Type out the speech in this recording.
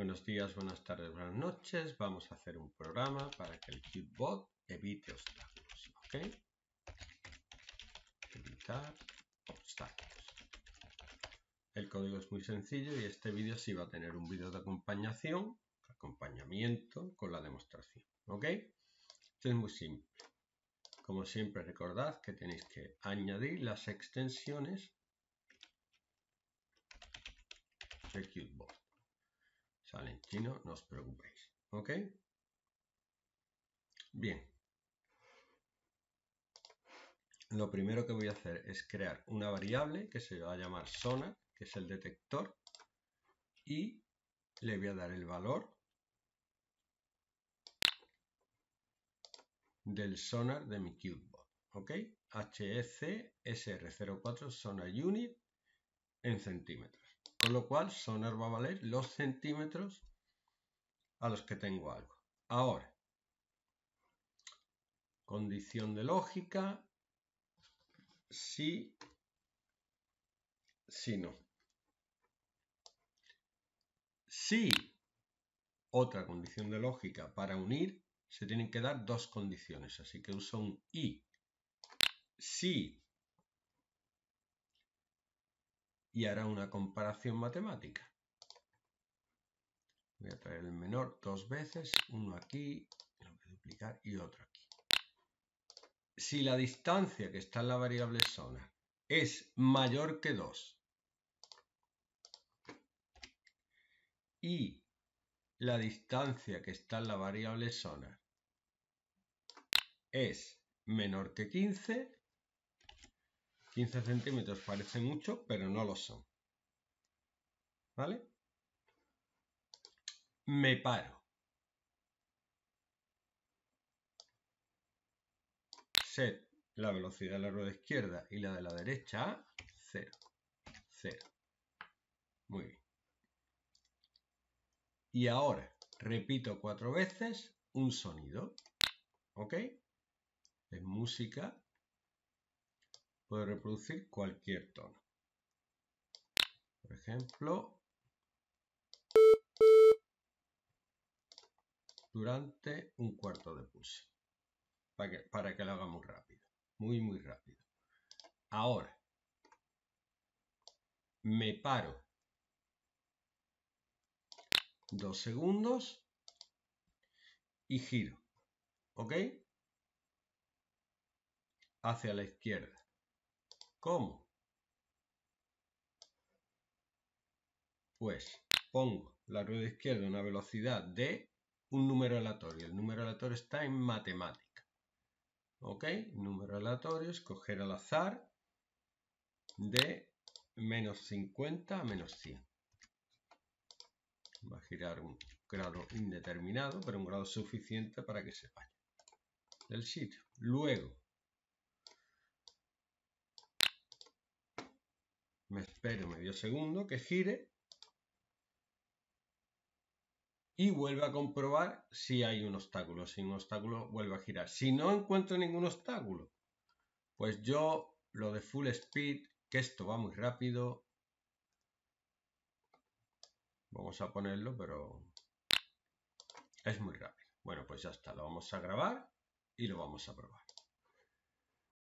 Buenos días, buenas tardes, buenas noches. Vamos a hacer un programa para que el Qbot evite obstáculos. ¿Ok? Evitar obstáculos. El código es muy sencillo y este vídeo sí va a tener un vídeo de acompañación, acompañamiento con la demostración. ¿Ok? Esto es muy simple. Como siempre, recordad que tenéis que añadir las extensiones de Qbot en chino, no os preocupéis. ¿Ok? Bien. Lo primero que voy a hacer es crear una variable que se va a llamar sonar, que es el detector, y le voy a dar el valor del sonar de mi cubebot, ¿ok? hecsr 04 sonar unit en centímetros. Con lo cual, Sonar va a valer los centímetros a los que tengo algo. Ahora, condición de lógica, sí, sí, no. Si, otra condición de lógica, para unir se tienen que dar dos condiciones, así que uso un y. Si y hará una comparación matemática. Voy a traer el menor dos veces, uno aquí, lo voy a duplicar y otro aquí. Si la distancia que está en la variable zona es mayor que 2 y la distancia que está en la variable zona es menor que 15, 15 centímetros parece mucho, pero no lo son. ¿Vale? Me paro. Set la velocidad de la rueda izquierda y la de la derecha a 0. 0. Muy bien. Y ahora repito cuatro veces un sonido. ¿Ok? Es música puedo reproducir cualquier tono. Por ejemplo, durante un cuarto de pulso. Para que, para que lo haga muy rápido. Muy, muy rápido. Ahora, me paro dos segundos y giro. ¿Ok? Hacia la izquierda. ¿Cómo? Pues pongo la rueda izquierda a una velocidad de un número aleatorio. El número aleatorio está en matemática. ¿Ok? Número aleatorio, escoger al azar de menos 50 a menos 100. Va a girar un grado indeterminado, pero un grado suficiente para que se vaya del sitio. Luego, me espero medio segundo que gire y vuelve a comprobar si hay un obstáculo. Si un obstáculo, vuelve a girar. Si no encuentro ningún obstáculo, pues yo lo de full speed, que esto va muy rápido. Vamos a ponerlo, pero es muy rápido. Bueno, pues ya está. Lo vamos a grabar y lo vamos a probar.